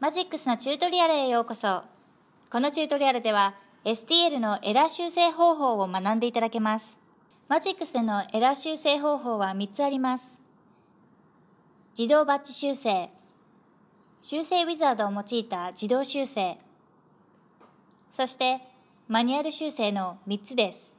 マジックスのチュートリアルへようこそ。このチュートリアルでは STL のエラー修正方法を学んでいただけます。マジックスでのエラー修正方法は3つあります。自動バッチ修正、修正ウィザードを用いた自動修正、そしてマニュアル修正の3つです。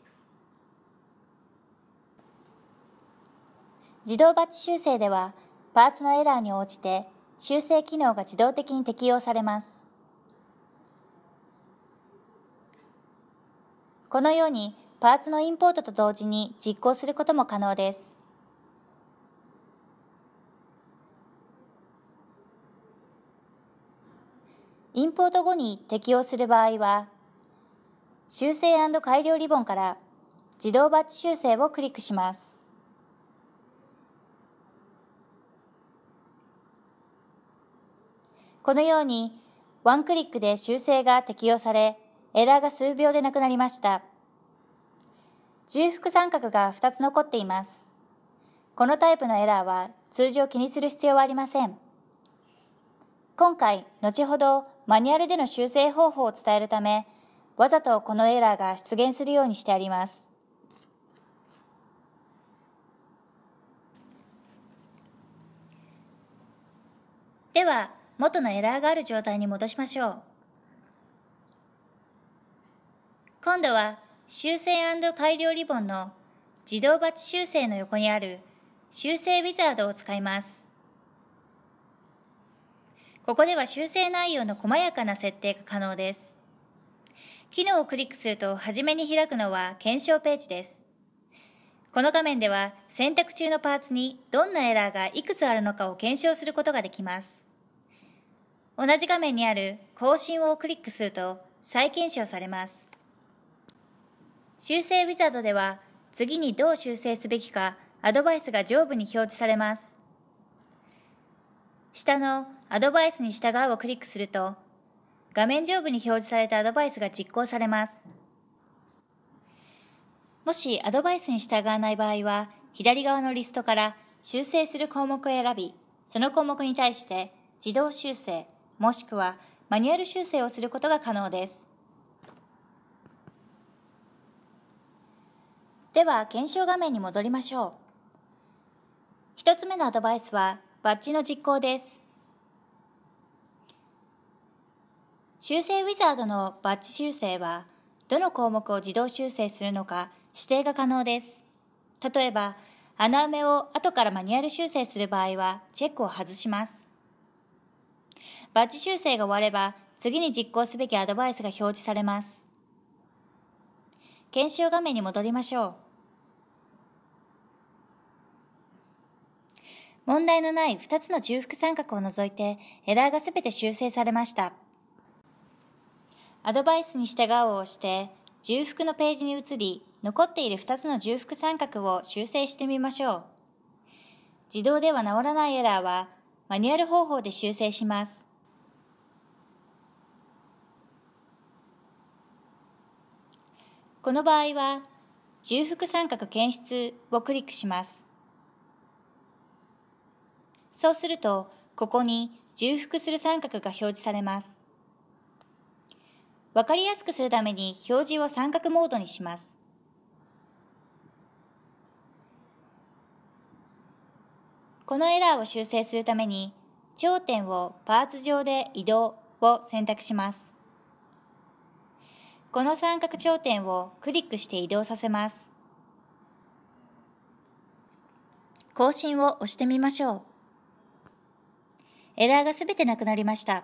自動バッチ修正ではパーツのエラーに応じて修正機能が自動的に適用されます。このようにパーツのインポートと同時に実行することも可能です。インポート後に適用する場合は、修正改良リボンから自動バッチ修正をクリックします。このように、ワンクリックで修正が適用され、エラーが数秒でなくなりました。重複三角が2つ残っています。このタイプのエラーは通常気にする必要はありません。今回、後ほどマニュアルでの修正方法を伝えるため、わざとこのエラーが出現するようにしてあります。では、元のエラーがある状態に戻しましょう。今度は修正改良リボンの自動バッチ修正の横にある修正ウィザードを使います。ここでは修正内容の細やかな設定が可能です。機能をクリックすると初めに開くのは検証ページです。この画面では選択中のパーツにどんなエラーがいくつあるのかを検証することができます。同じ画面にある更新をクリックすると再検証されます。修正ウィザードでは次にどう修正すべきかアドバイスが上部に表示されます。下のアドバイスに従うをクリックすると画面上部に表示されたアドバイスが実行されます。もしアドバイスに従わない場合は左側のリストから修正する項目を選びその項目に対して自動修正もしくはマニュアル修正をすることが可能です。では、検証画面に戻りましょう。一つ目のアドバイスは、バッジの実行です。修正ウィザードのバッジ修正は、どの項目を自動修正するのか指定が可能です。例えば、穴埋めを後からマニュアル修正する場合は、チェックを外します。バッジ修正が終われば、次に実行すべきアドバイスが表示されます。検証画面に戻りましょう。問題のない2つの重複三角を除いて、エラーがすべて修正されました。アドバイスに従おうを押して、重複のページに移り、残っている2つの重複三角を修正してみましょう。自動では直らないエラーは、マニュアル方法で修正します。この場合は重複三角検出をクリックします。そうすると、ここに重複する三角が表示されます。わかりやすくするために表示を三角モードにします。このエラーを修正するために、頂点をパーツ上で移動を選択します。この三角頂点をクリックして移動させます。更新を押してみましょう。エラーがすべてなくなりました。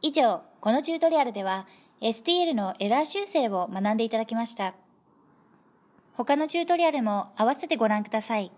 以上、このチュートリアルでは STL のエラー修正を学んでいただきました。他のチュートリアルも合わせてご覧ください。